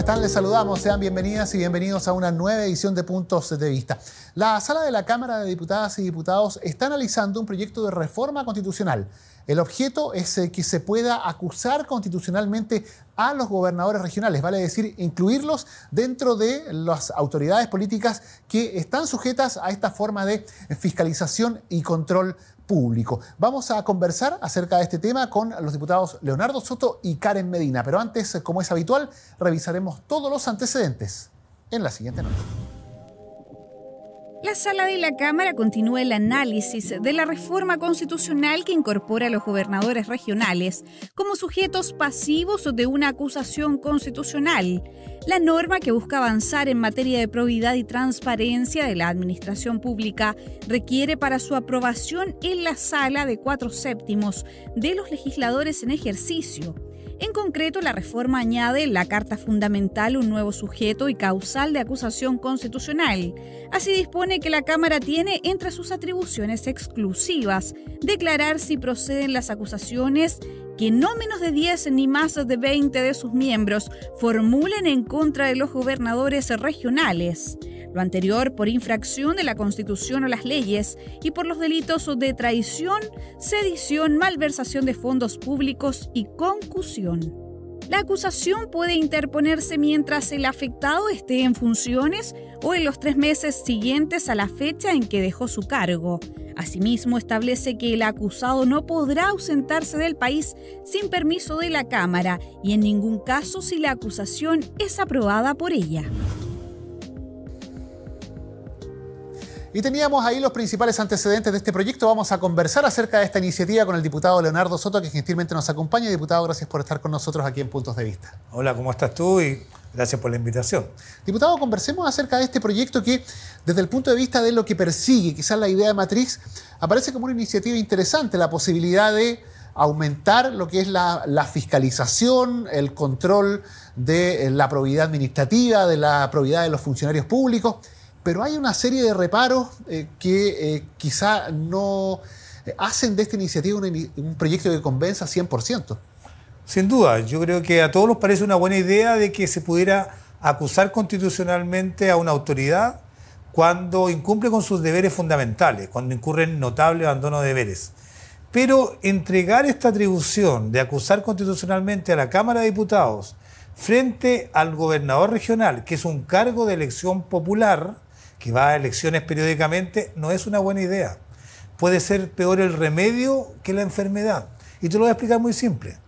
están? Les saludamos. Sean bienvenidas y bienvenidos a una nueva edición de Puntos de Vista. La sala de la Cámara de Diputadas y Diputados está analizando un proyecto de reforma constitucional el objeto es eh, que se pueda acusar constitucionalmente a los gobernadores regionales, vale decir, incluirlos dentro de las autoridades políticas que están sujetas a esta forma de fiscalización y control público. Vamos a conversar acerca de este tema con los diputados Leonardo Soto y Karen Medina, pero antes, eh, como es habitual, revisaremos todos los antecedentes en la siguiente nota. La sala de la Cámara continúa el análisis de la reforma constitucional que incorpora a los gobernadores regionales como sujetos pasivos de una acusación constitucional. La norma que busca avanzar en materia de probidad y transparencia de la administración pública requiere para su aprobación en la sala de cuatro séptimos de los legisladores en ejercicio. En concreto, la reforma añade en la Carta Fundamental un nuevo sujeto y causal de acusación constitucional. Así dispone que la Cámara tiene entre sus atribuciones exclusivas declarar si proceden las acusaciones que no menos de 10 ni más de 20 de sus miembros formulen en contra de los gobernadores regionales lo anterior por infracción de la Constitución o las leyes y por los delitos de traición, sedición, malversación de fondos públicos y concusión. La acusación puede interponerse mientras el afectado esté en funciones o en los tres meses siguientes a la fecha en que dejó su cargo. Asimismo, establece que el acusado no podrá ausentarse del país sin permiso de la Cámara y en ningún caso si la acusación es aprobada por ella. Y teníamos ahí los principales antecedentes de este proyecto. Vamos a conversar acerca de esta iniciativa con el diputado Leonardo Soto, que gentilmente nos acompaña. Diputado, gracias por estar con nosotros aquí en Puntos de Vista. Hola, ¿cómo estás tú? Y gracias por la invitación. Diputado, conversemos acerca de este proyecto que, desde el punto de vista de lo que persigue, quizás la idea de Matriz, aparece como una iniciativa interesante, la posibilidad de aumentar lo que es la, la, fiscalización, el control de eh, la probidad administrativa, de la probidad de los funcionarios públicos. Pero hay una serie de reparos eh, que eh, quizá no eh, hacen de esta iniciativa un, un proyecto que convenza 100%. Sin duda, yo creo que a todos nos parece una buena idea de que se pudiera acusar constitucionalmente a una autoridad cuando incumple con sus deberes fundamentales, cuando incurre en notable abandono de deberes. Pero entregar esta atribución de acusar constitucionalmente a la Cámara de Diputados frente al gobernador regional, que es un cargo de elección popular, que va a elecciones periódicamente, no es una buena idea. Puede ser peor el remedio que la enfermedad. Y te lo voy a explicar muy simple.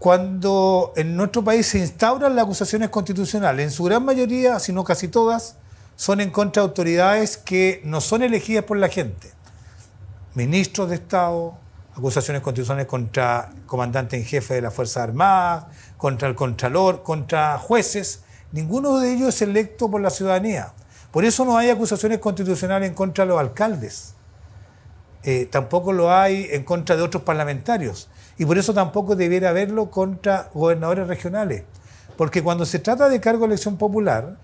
Cuando en nuestro país se instauran las acusaciones constitucionales, en su gran mayoría, si no casi todas, son en contra de autoridades que no son elegidas por la gente. Ministros de Estado, acusaciones constitucionales contra comandante en jefe de la Fuerza Armada, contra el Contralor, contra jueces. Ninguno de ellos es electo por la ciudadanía. Por eso no hay acusaciones constitucionales en contra de los alcaldes. Eh, tampoco lo hay en contra de otros parlamentarios. Y por eso tampoco debiera haberlo contra gobernadores regionales. Porque cuando se trata de cargo de elección popular,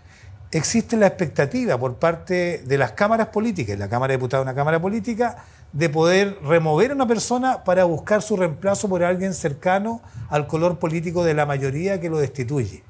existe la expectativa por parte de las cámaras políticas, la Cámara de Diputados es una Cámara Política, de poder remover a una persona para buscar su reemplazo por alguien cercano al color político de la mayoría que lo destituye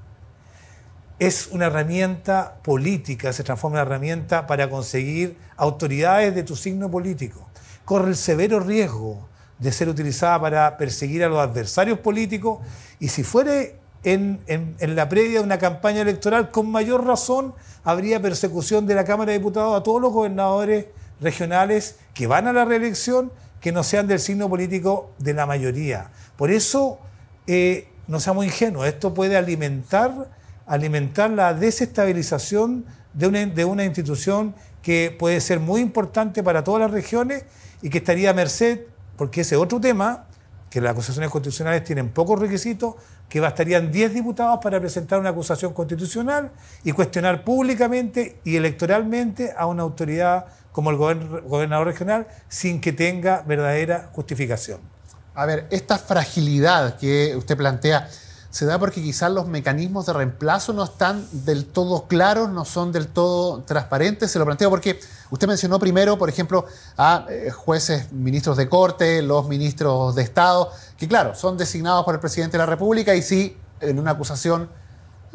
es una herramienta política, se transforma en una herramienta para conseguir autoridades de tu signo político. Corre el severo riesgo de ser utilizada para perseguir a los adversarios políticos y si fuere en, la previa de una campaña electoral, con mayor razón habría persecución de la Cámara de Diputados a todos los gobernadores regionales que van a la reelección que no sean del signo político de la mayoría. Por eso, eh, no seamos ingenuos, esto puede alimentar alimentar la desestabilización de una, institución que puede ser muy importante para todas las regiones y que estaría a merced, porque ese otro tema, que las acusaciones constitucionales tienen pocos requisitos, que bastarían 10 diputados para presentar una acusación constitucional y cuestionar públicamente y electoralmente a una autoridad como el gobernador regional sin que tenga verdadera justificación. A ver, esta fragilidad que usted plantea se da porque quizás los mecanismos de reemplazo no están del todo claros, no son del todo transparentes. Se lo planteo porque usted mencionó primero, por ejemplo, a eh, jueces, ministros de corte, los ministros de Estado, que claro, son designados por el presidente de la República y si en una acusación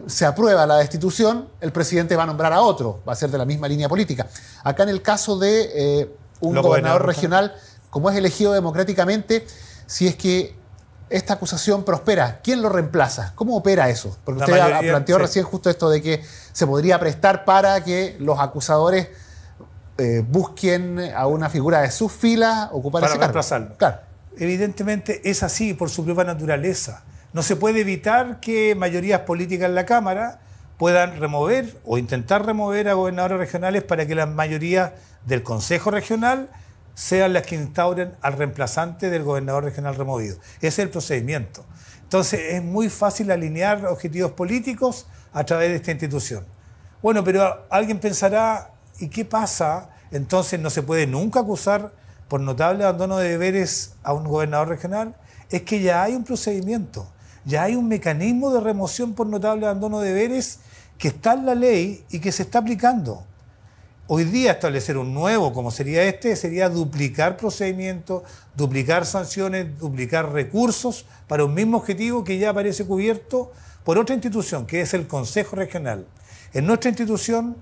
se aprueba la destitución, el presidente va a nombrar a otro, va a ser de la misma línea política. Acá en el caso de eh, un gobernador regional, como es elegido democráticamente, si es que esta acusación prospera, ¿quién lo reemplaza? ¿Cómo opera eso? Porque usted planteó recién justo esto de que se podría prestar para que los acusadores eh, busquen a una figura de sus filas ocupar para ese cargo. Claro. Evidentemente es así por su propia naturaleza. No se puede evitar que mayorías políticas en la Cámara puedan remover o intentar remover a gobernadores regionales para que la mayoría del Consejo Regional sean las que instauren al reemplazante del gobernador regional removido. Ese es el procedimiento. Entonces es muy fácil alinear objetivos políticos a través de esta institución. Bueno, pero alguien pensará, ¿y qué pasa? Entonces no se puede nunca acusar por notable abandono de deberes a un gobernador regional. Es que ya hay un procedimiento, ya hay un mecanismo de remoción por notable abandono de deberes que está en la ley y que se está aplicando. Hoy día establecer un nuevo, como sería este, sería duplicar procedimientos, duplicar sanciones, duplicar recursos para un mismo objetivo que ya aparece cubierto por otra institución, que es el Consejo Regional. En nuestra institución,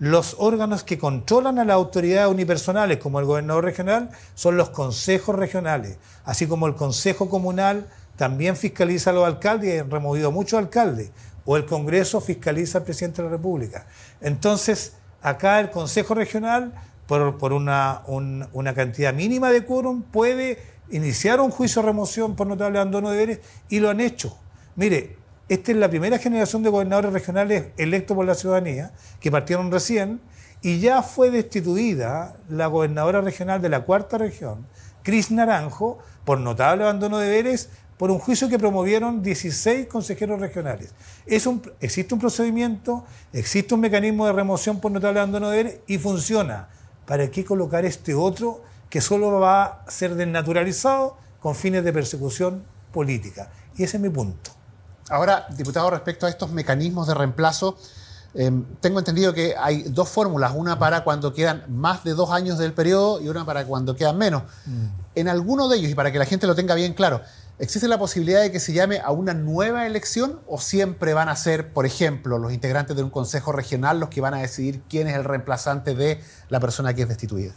los órganos que controlan a las autoridades unipersonales, como el gobernador regional, son los consejos regionales, así como el Consejo Comunal también fiscaliza a los alcaldes y han removido a muchos alcaldes, o el Congreso fiscaliza al presidente de la República. Entonces, acá el Consejo Regional, por, una, una cantidad mínima de quórum, puede iniciar un juicio de remoción por notable abandono de deberes y lo han hecho. Mire, esta es la primera generación de gobernadores regionales electos por la ciudadanía, que partieron recién, y ya fue destituida la gobernadora regional de la cuarta región, Cris Naranjo, por notable abandono de deberes por un juicio que promovieron 16 consejeros regionales. existe un procedimiento, existe un mecanismo de remoción por notable abandono de él y funciona. ¿Para qué colocar este otro que solo va a ser desnaturalizado con fines de persecución política? Y ese es mi punto. Ahora, diputado, respecto a estos mecanismos de reemplazo, em, tengo entendido que hay dos fórmulas, una para cuando quedan más de dos años del periodo y una para cuando quedan menos. Mm. En alguno de ellos, y para que la gente lo tenga bien claro, ¿Existe la posibilidad de que se llame a una nueva elección o siempre van a ser, por ejemplo, los integrantes de un consejo regional los que van a decidir quién es el reemplazante de la persona que es destituida?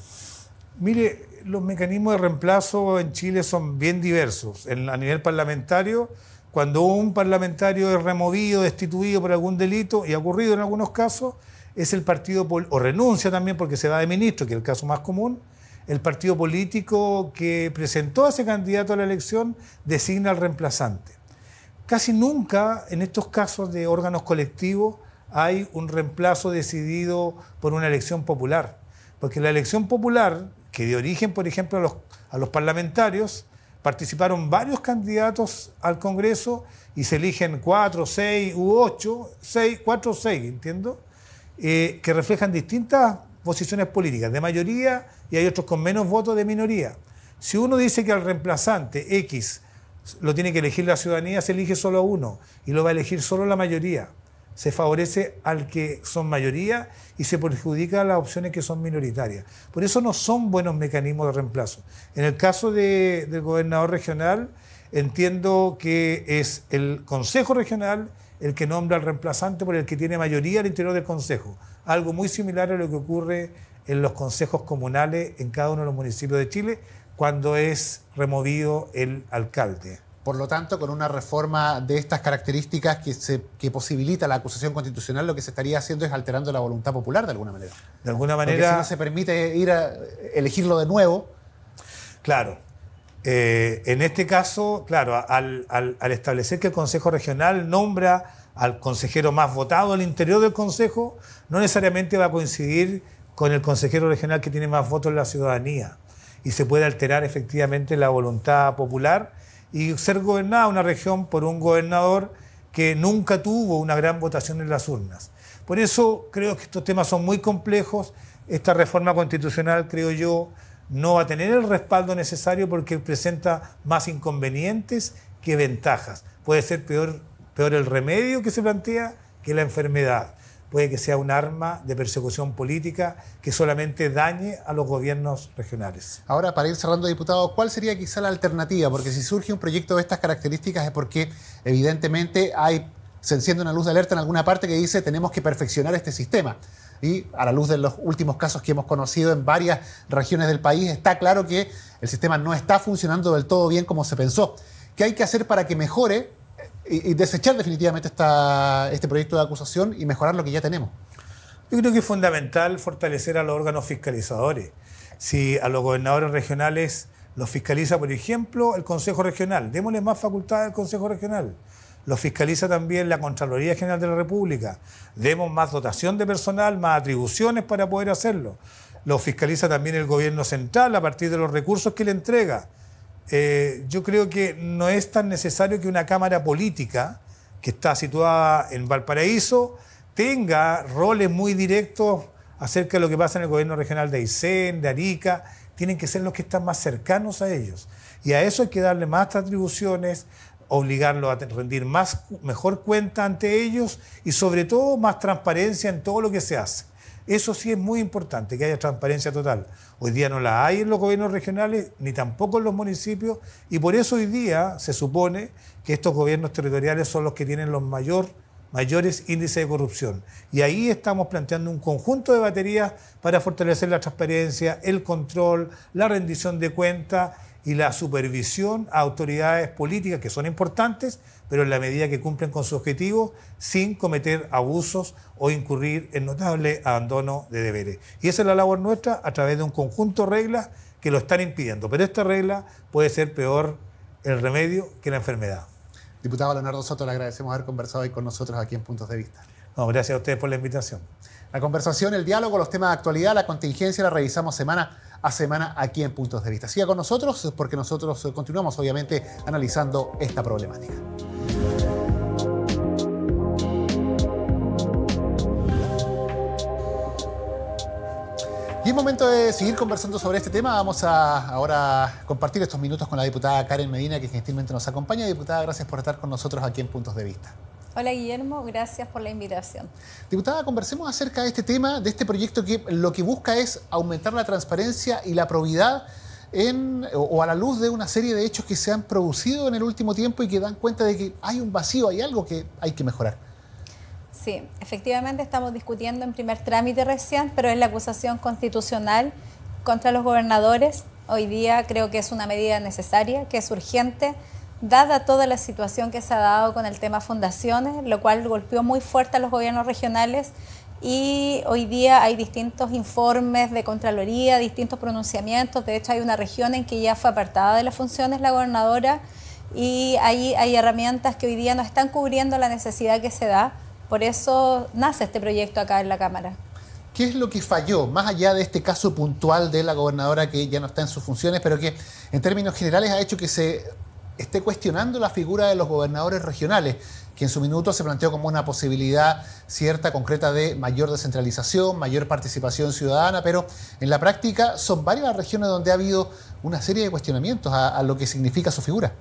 Mire, los mecanismos de reemplazo en Chile son bien diversos. a nivel parlamentario, cuando un parlamentario es removido, destituido por algún delito, y ha ocurrido en algunos casos, es el partido, o renuncia también porque se va de ministro, que es el caso más común, el partido político que presentó a ese candidato a la elección designa al reemplazante. Casi nunca en estos casos de órganos colectivos hay un reemplazo decidido por una elección popular, porque la elección popular, que dio origen, por ejemplo, a los, parlamentarios, participaron varios candidatos al Congreso y se eligen cuatro, seis u ocho, seis, cuatro o seis, entiendo, eh, que reflejan distintas posiciones políticas de mayoría y hay otros con menos votos de minoría. Si uno dice que al reemplazante X lo tiene que elegir la ciudadanía, se elige solo a uno y lo va a elegir solo la mayoría. Se favorece al que son mayoría y se perjudica a las opciones que son minoritarias. Por eso no son buenos mecanismos de reemplazo. En el caso del gobernador regional, entiendo que es el Consejo Regional el que nombra al reemplazante por el que tiene mayoría al interior del Consejo. Algo muy similar a lo que ocurre en los consejos comunales en cada uno de los municipios de Chile cuando es removido el alcalde. Por lo tanto, con una reforma de estas características que, se, posibilita la acusación constitucional, lo que se estaría haciendo es alterando la voluntad popular de alguna manera. De alguna manera. si no se permite ir a elegirlo de nuevo. Claro. Eh, en este caso, claro, al, al, establecer que el Consejo Regional nombra al consejero más votado al interior del Consejo, no necesariamente va a coincidir con el consejero regional que tiene más votos en la ciudadanía y se puede alterar efectivamente la voluntad popular y ser gobernada una región por un gobernador que nunca tuvo una gran votación en las urnas. Por eso creo que estos temas son muy complejos. Esta reforma constitucional, creo yo, no va a tener el respaldo necesario porque presenta más inconvenientes que ventajas. Puede ser peor, el remedio que se plantea que la enfermedad. Puede que sea un arma de persecución política que solamente dañe a los gobiernos regionales. Ahora, para ir cerrando, diputado, ¿cuál sería quizá la alternativa? Porque si surge un proyecto de estas características es porque evidentemente hay, se enciende una luz de alerta en alguna parte que dice tenemos que perfeccionar este sistema y a la luz de los últimos casos que hemos conocido en varias regiones del país, está claro que el sistema no está funcionando del todo bien como se pensó. ¿Qué hay que hacer para que mejore y, desechar definitivamente este proyecto de acusación y mejorar lo que ya tenemos? Yo creo que es fundamental fortalecer a los órganos fiscalizadores. Si a los gobernadores regionales los fiscaliza, por ejemplo, el Consejo Regional, démosle más facultad al Consejo Regional. Lo fiscaliza también la Contraloría General de la República. Demos más dotación de personal, más atribuciones para poder hacerlo. Lo fiscaliza también el gobierno central a partir de los recursos que le entrega. Eh, yo creo que no es tan necesario que una Cámara Política, que está situada en Valparaíso, tenga roles muy directos acerca de lo que pasa en el gobierno regional de Aysén, de Arica, tienen que ser los que están más cercanos a ellos. Y a eso hay que darle más atribuciones, obligarlo a rendir más, mejor cuenta ante ellos y sobre todo más transparencia en todo lo que se hace. Eso sí es muy importante, que haya transparencia total. Hoy día no la hay en los gobiernos regionales, ni tampoco en los municipios, y por eso hoy día se supone que estos gobiernos territoriales son los que tienen los mayor, mayores índices de corrupción. Y ahí estamos planteando un conjunto de baterías para fortalecer la transparencia, el control, la rendición de cuentas y la supervisión a autoridades políticas que son importantes, pero en la medida que cumplen con su objetivo, sin cometer abusos o incurrir en notable abandono de deberes. Y esa es la labor nuestra a través de un conjunto de reglas que lo están impidiendo. Pero esta regla puede ser peor el remedio que la enfermedad. Diputado Leonardo Soto, le agradecemos haber conversado hoy con nosotros aquí en Puntos de Vista. gracias a ustedes por la invitación. La conversación, el diálogo, los temas de actualidad, la contingencia la revisamos semana a semana aquí en Puntos de Vista. Siga con nosotros porque nosotros eh, continuamos obviamente analizando esta problemática. Y es momento de seguir conversando sobre este tema. Vamos a ahora compartir estos minutos con la diputada Karen Medina, que gentilmente nos acompaña. Diputada, gracias por estar con nosotros aquí en Puntos de Vista. Hola Guillermo, gracias por la invitación. Diputada, conversemos acerca de este tema, de este proyecto que lo que busca es aumentar la transparencia y la probidad o a la luz de una serie de hechos que se han producido en el último tiempo y que dan cuenta de que hay un vacío, hay algo que hay que mejorar. Sí, efectivamente estamos discutiendo en primer trámite recién, pero es la acusación constitucional contra los gobernadores. Hoy día creo que es una medida necesaria, que es urgente dada toda la situación que se ha dado con el tema fundaciones, lo cual golpeó muy fuerte a los gobiernos regionales y hoy día hay distintos informes de Contraloría, distintos pronunciamientos, de hecho hay una región en que ya fue apartada de las funciones la gobernadora y ahí hay herramientas que hoy día no están cubriendo la necesidad que se da, por eso nace este proyecto acá en la Cámara. ¿Qué es lo que falló, más allá de este caso puntual de la gobernadora que ya no está en sus funciones, pero que en términos generales ha hecho que se esté cuestionando la figura de los gobernadores regionales, que en su minuto se planteó como una posibilidad cierta, concreta de mayor descentralización, mayor participación ciudadana, pero en la práctica son varias regiones donde ha habido una serie de cuestionamientos a, lo que significa su figura.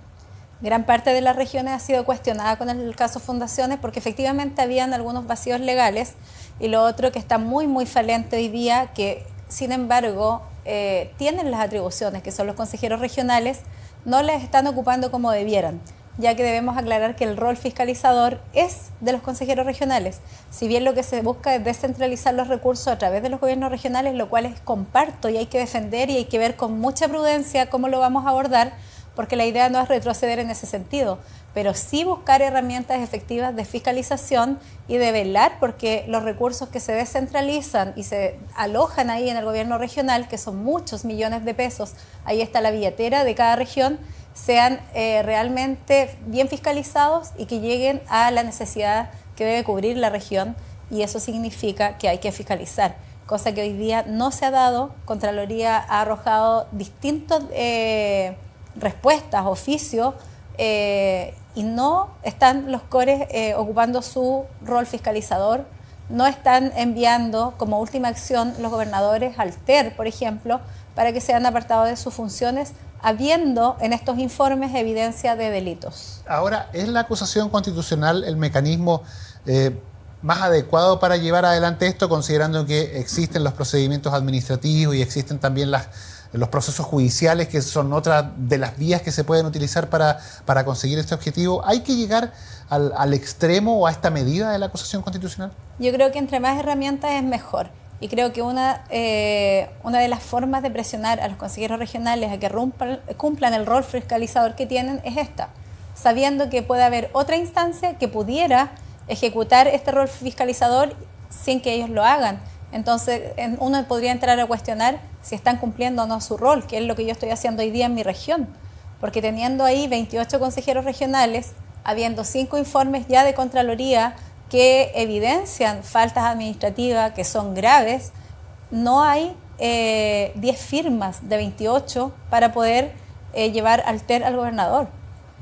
Gran parte de las regiones ha sido cuestionada con el caso Fundaciones porque efectivamente habían algunos vacíos legales y lo otro que está muy, muy falente hoy día, que sin embargo eh, tienen las atribuciones, que son los consejeros regionales, no las están ocupando como debieran, ya que debemos aclarar que el rol fiscalizador es de los consejeros regionales, si bien lo que se busca es descentralizar los recursos a través de los gobiernos regionales, lo cual es comparto y hay que defender y hay que ver con mucha prudencia cómo lo vamos a abordar, porque la idea no es retroceder en ese sentido, pero sí buscar herramientas efectivas de fiscalización y de velar porque los recursos que se descentralizan y se alojan ahí en el gobierno regional, que son muchos millones de pesos, ahí está la billetera de cada región, sean eh, realmente bien fiscalizados y que lleguen a la necesidad que debe cubrir la región y eso significa que hay que fiscalizar cosa que hoy día no se ha dado. Contraloría ha arrojado distintos eh, respuestas, oficio, eh, y no están los cores eh, ocupando su rol fiscalizador, no están enviando como última acción los gobernadores al TER, por ejemplo, para que sean apartados de sus funciones, habiendo en estos informes evidencia de delitos. Ahora, ¿es la acusación constitucional el mecanismo eh, más adecuado para llevar adelante esto, considerando que existen los procedimientos administrativos y existen también las los procesos judiciales, que son otras de las vías que se pueden utilizar para, conseguir este objetivo. ¿Hay que llegar al, extremo o a esta medida de la acusación constitucional? Yo creo que entre más herramientas es mejor. Y creo que una, eh, una de las formas de presionar a los consejeros regionales a que cumplan el rol fiscalizador que tienen es esta, sabiendo que puede haber otra instancia que pudiera ejecutar este rol fiscalizador sin que ellos lo hagan. Entonces uno podría entrar a cuestionar si están cumpliendo o no su rol, que es lo que yo estoy haciendo hoy día en mi región. Porque teniendo ahí 28 consejeros regionales, habiendo cinco informes ya de Contraloría que evidencian faltas administrativas que son graves, no hay 10 eh, firmas de 28 para poder eh, llevar al TER al gobernador.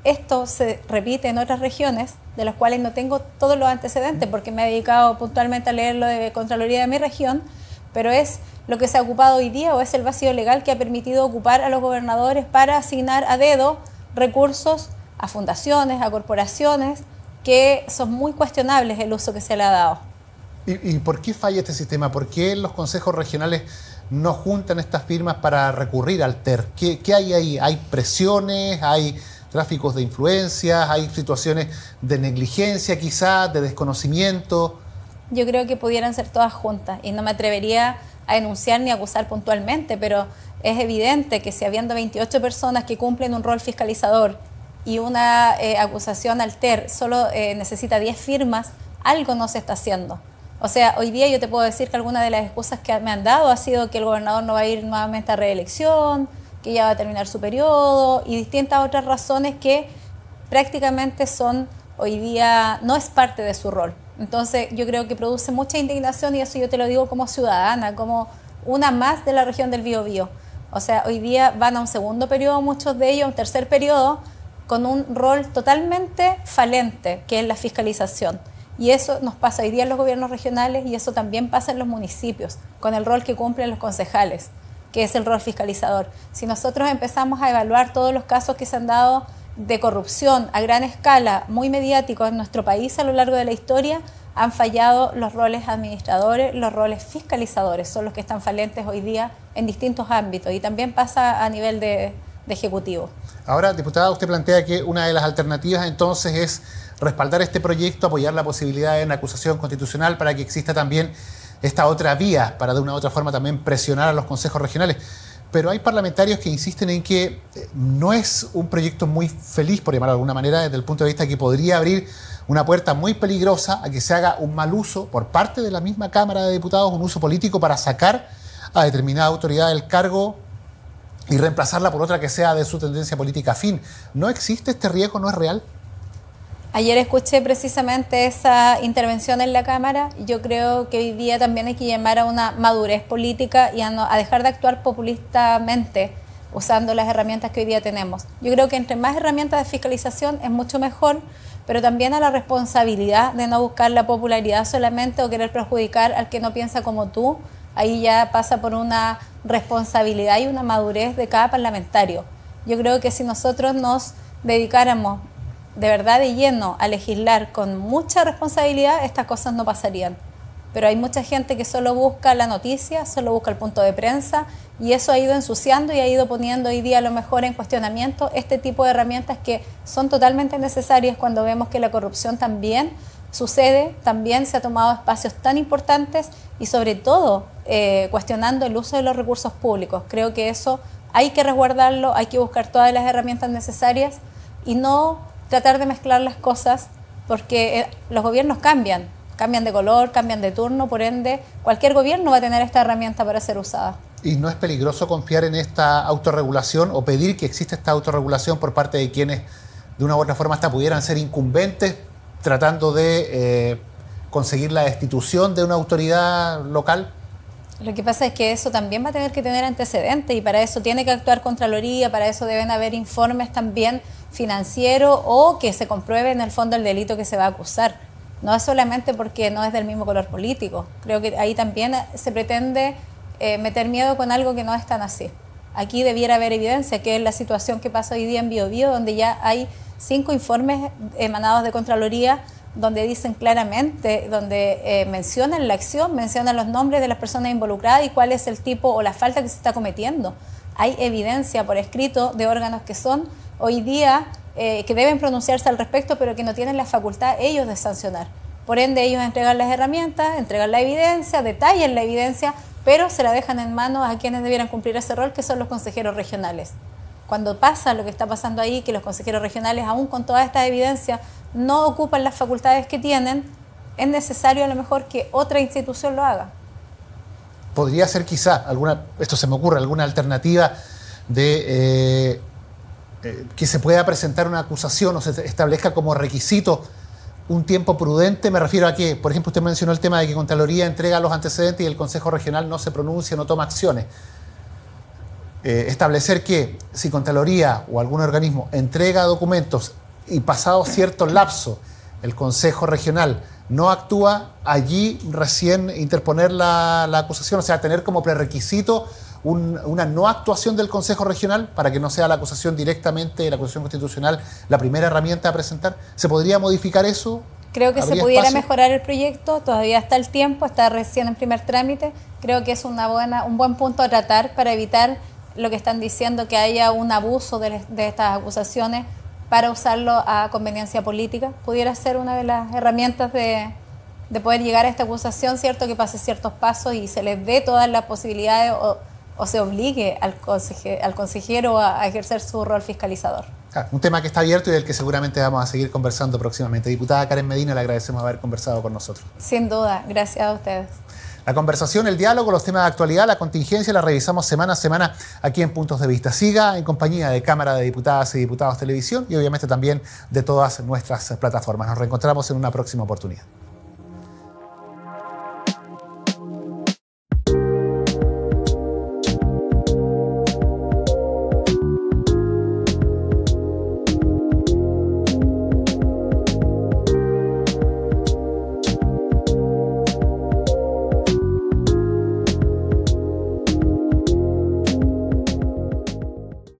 Esto se repite en otras regiones de las cuales no tengo todos los antecedentes porque me he dedicado puntualmente a leer lo de Contraloría de mi región pero es lo que se ha ocupado hoy día o es el vacío legal que ha permitido ocupar a los gobernadores para asignar a dedo recursos a fundaciones, a corporaciones, que son muy cuestionables el uso que se le ha dado. ¿Y, por qué falla este sistema? ¿Por qué los consejos regionales no juntan estas firmas para recurrir al TER? ¿Qué, qué hay ahí? ¿Hay presiones? ¿Hay tráficos de influencias? ¿Hay situaciones de negligencia quizás, de desconocimiento? yo creo que pudieran ser todas juntas. Y no me atrevería a denunciar ni acusar puntualmente, pero es evidente que si habiendo 28 personas que cumplen un rol fiscalizador y una eh, acusación alter solo eh, necesita 10 firmas, algo no se está haciendo. O sea, hoy día yo te puedo decir que alguna de las excusas que me han dado ha sido que el gobernador no va a ir nuevamente a reelección, que ya va a terminar su periodo y distintas otras razones que prácticamente son hoy día, no es parte de su rol. Entonces yo creo que produce mucha indignación y eso yo te lo digo como ciudadana, como una más de la región del Biobío. O sea, hoy día van a un segundo periodo, muchos de ellos, un tercer periodo, con un rol totalmente falente, que es la fiscalización. Y eso nos pasa hoy día en los gobiernos regionales y eso también pasa en los municipios, con el rol que cumplen los concejales, que es el rol fiscalizador. Si nosotros empezamos a evaluar todos los casos que se han dado de corrupción a gran escala, muy mediático en nuestro país a lo largo de la historia, han fallado los roles administradores, los roles fiscalizadores, son los que están falentes hoy día en distintos ámbitos y también pasa a nivel de, de ejecutivo. Ahora, diputada, usted plantea que una de las alternativas entonces es respaldar este proyecto, apoyar la posibilidad de una acusación constitucional para que exista también esta otra vía, para de una u otra forma también presionar a los consejos regionales pero hay parlamentarios que insisten en que eh, no es un proyecto muy feliz, por llamarlo de alguna manera, desde el punto de vista que podría abrir una puerta muy peligrosa a que se haga un mal uso por parte de la misma Cámara de Diputados, un uso político para sacar a determinada autoridad del cargo y reemplazarla por otra que sea de su tendencia política Fin. ¿No existe este riesgo? ¿No es real? Ayer escuché precisamente esa intervención en la Cámara. Yo creo que hoy día también hay que llamar a una madurez política y a, a, dejar de actuar populistamente usando las herramientas que hoy día tenemos. Yo creo que entre más herramientas de fiscalización es mucho mejor, pero también a la responsabilidad de no buscar la popularidad solamente o querer perjudicar al que no piensa como tú. Ahí ya pasa por una responsabilidad y una madurez de cada parlamentario. Yo creo que si nosotros nos dedicáramos de verdad y lleno a legislar con mucha responsabilidad, estas cosas no pasarían. Pero hay mucha gente que solo busca la noticia, solo busca el punto de prensa y eso ha ido ensuciando y ha ido poniendo hoy día a lo mejor en cuestionamiento este tipo de herramientas que son totalmente necesarias cuando vemos que la corrupción también sucede, también se ha tomado espacios tan importantes y sobre todo eh, cuestionando el uso de los recursos públicos. Creo que eso hay que resguardarlo, hay que buscar todas las herramientas necesarias y no tratar de mezclar las cosas porque eh, los gobiernos cambian, cambian de color, cambian de turno, por ende cualquier gobierno va a tener esta herramienta para ser usada. ¿Y no es peligroso confiar en esta autorregulación o pedir que exista esta autorregulación por parte de quienes de una u otra forma hasta pudieran ser incumbentes tratando de eh, conseguir la destitución de una autoridad local? Lo que pasa es que eso también va a tener que tener antecedentes y para eso tiene que actuar Contraloría, para eso deben haber informes también financieros o que se compruebe en el fondo el delito que se va a acusar. No es solamente porque no es del mismo color político. Creo que ahí también se pretende eh, meter miedo con algo que no es tan así. Aquí debiera haber evidencia, que es la situación que pasa hoy día en Bio, donde ya hay cinco informes emanados de Contraloría donde dicen claramente, donde eh, mencionan la acción, mencionan los nombres de las personas involucradas y cuál es el tipo o la falta que se está cometiendo. Hay evidencia por escrito de órganos que son hoy día, eh, que deben pronunciarse al respecto, pero que no tienen la facultad ellos de sancionar. Por ende, ellos entregan las herramientas, entregan la evidencia, detallan la evidencia, pero se la dejan en manos a quienes debieran cumplir ese rol, que son los consejeros regionales cuando pasa lo que está pasando ahí, que los consejeros regionales, aún con toda esta evidencia, no ocupan las facultades que tienen, es necesario a lo mejor que otra institución lo haga. Podría ser quizá alguna, esto se me ocurre, alguna alternativa de eh, eh, que se pueda presentar una acusación o se establezca como requisito un tiempo prudente. Me refiero a que, por ejemplo, usted mencionó el tema de que Contraloría entrega los antecedentes y el Consejo Regional no se pronuncia, no toma acciones. Eh, establecer que si Contraloría o algún organismo entrega documentos y pasado cierto lapso el Consejo Regional no actúa, allí recién interponer la, acusación, o sea, tener como prerequisito una no actuación del Consejo Regional para que no sea la acusación directamente, la acusación constitucional, la primera herramienta a presentar. ¿Se podría modificar eso? Creo que se pudiera mejorar el proyecto, todavía está el tiempo, está recién en primer trámite. Creo que es una buena, un buen punto a tratar para evitar lo que están diciendo, que haya un abuso de, estas acusaciones para usarlo a conveniencia política. Pudiera ser una de las herramientas de, poder llegar a esta acusación, ¿cierto? Que pase ciertos pasos y se les dé todas las posibilidades o, se obligue al, al consejero a, ejercer su rol fiscalizador. un tema que está abierto y del que seguramente vamos a seguir conversando próximamente. Diputada Karen Medina, le agradecemos haber conversado con nosotros. Sin duda, gracias a ustedes. La conversación, el diálogo, los temas de actualidad, la contingencia, la revisamos semana a semana aquí en Puntos de Vista. Siga en compañía de Cámara de Diputadas y Diputados Televisión y obviamente también de todas nuestras plataformas. Nos reencontramos en una próxima oportunidad.